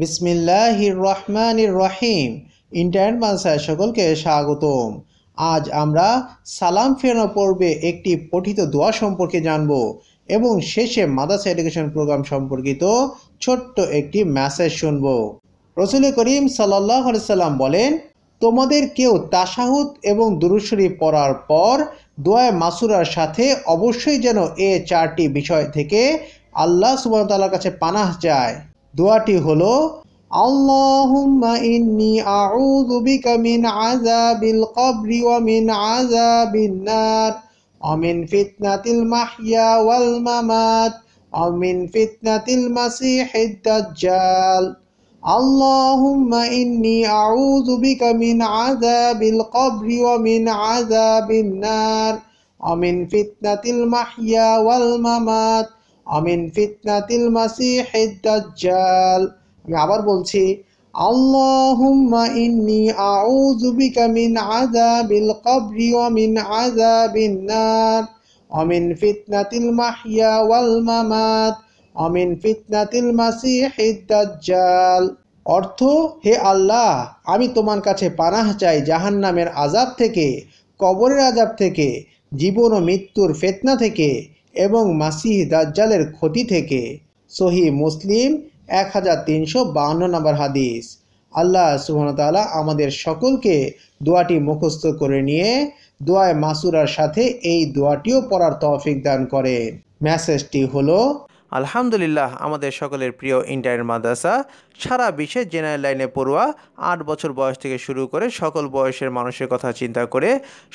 বিসমিল্লাহির রহমানির রহিম ইন্টারনেট মানসায় সকলকে স্বাগতম আজ আমরা সালাম ফেরানো পর্বে একটি পঠিত দোয়া সম্পর্কে জানব এবং শেষে মাদ্রাসা এডুকেশন প্রোগ্রাম সম্পর্কিত ছোট্ট একটি মেসেজ শুনব রসুল করিম সাল্লাহ সাল্লাম বলেন তোমাদের কেউ তাসাহুদ এবং দুরুশরী পড়ার পর দোয়ায় মাসুরার সাথে অবশ্যই যেন এ চারটি বিষয় থেকে আল্লাহ সুবাহতাল্লাহর কাছে পানাহ যায় দোয়াটি হলো আল্লাহুম্মা ইন্নি আউযু বিকা মিন আযাবিল কবরি ওয়া মিন আযাবিন নার ওয়া মিন ফিতনাতিল মাহইয়া ওয়াল মামাত ওয়া মিন ফিতনাতিল মাসিহিদ দাজ্জাল اللهم إني أعوذ بك من عذاب القبر ومن عذاب النار ومن فتنة المحيا والممات আমিন ফিতনাতিল মাসিহ দাজ্জাল আমি আবার বলছি আল্লাহুম্মা ইন্নি আউযু বিকা মিন আযাবিল কবরি ওয়া মিন আযাবিন নার ওয়া মিন ফিতনাতিল মাহইয়া ওয়াল মামাত ওয়া মিন ফিতনাতিল মাসিহ দাজ্জাল অর্থ হে আল্লাহ আমি তোমার কাছে পানাহ চাই জাহান্নামের আজাব থেকে কবরের আজাব থেকে জীবন ও মৃত্যুর ফেতনা থেকে এবং মাসিহ দাজ্জালের ক্ষতি থেকে সহি মুসলিম এক হাজার তিনশো বাহান্ন নম্বর হাদিস আল্লাহ সুহানতালা আমাদের সকলকে দোয়াটি মুখস্থ করে নিয়ে দোয়ায় মাসুরার সাথে এই দোয়াটিও পড়ার তৌফিক দান করেন মেসেজটি হলো আলহামদুলিল্লাহ আমাদের সকলের প্রিয় ইন্টারনেট মাদ্রাসা সারা বিশ্বের জেনারেল লাইনে পড়ুয়া আট বছর বয়স থেকে শুরু করে সকল বয়সের মানুষের কথা চিন্তা করে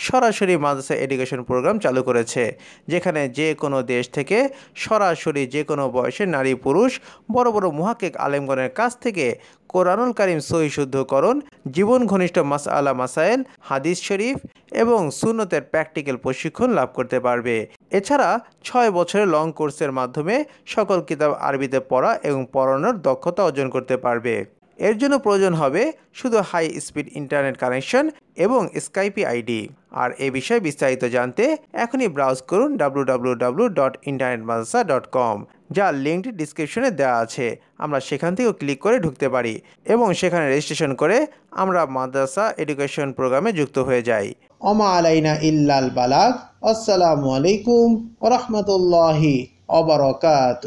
সরাসরি মাদ্রাসা এডুকেশন প্রোগ্রাম চালু করেছে যেখানে যে কোনো দেশ থেকে সরাসরি যে কোনো বয়সের নারী পুরুষ বড় বড় মহাকেক আলেমগণের কাছ থেকে কোরআনুল করিম সহি শুদ্ধকরণ জীবন ঘনিষ্ঠ মাস আলা মাসাইল হাদিস শরীফ এবং সুনতের প্র্যাকটিক্যাল প্রশিক্ষণ লাভ করতে পারবে এছাড়া ছয় বছরের লং কোর্সের মাধ্যমে সকল কিতাব আরবিতে পড়া এবং পড়ানোর দক্ষতা অর্জন করতে পারবে এর জন্য প্রয়োজন হবে শুধু হাই স্পিড ইন্টারনেট কানেকশন এবং স্কাইপি আইডি আর এ বিষয়ে বিস্তারিত জানতে এখনই ব্রাউজ করুন W W W dot internet Madrasa dot com যা লিঙ্কটি ডিসক্রিপশনে দেওয়া আছে আমরা সেখান থেকেও ক্লিক করে ঢুকতে পারি এবং সেখানে রেজিস্ট্রেশন করে আমরা মাদ্রাসা এডুকেশন প্রোগ্রামে যুক্ত হয়ে যাই অমা আলাইনা ইল্লাল বালাক আসসালামু আলাইকুম রহমতুল্লাহি অবরকাত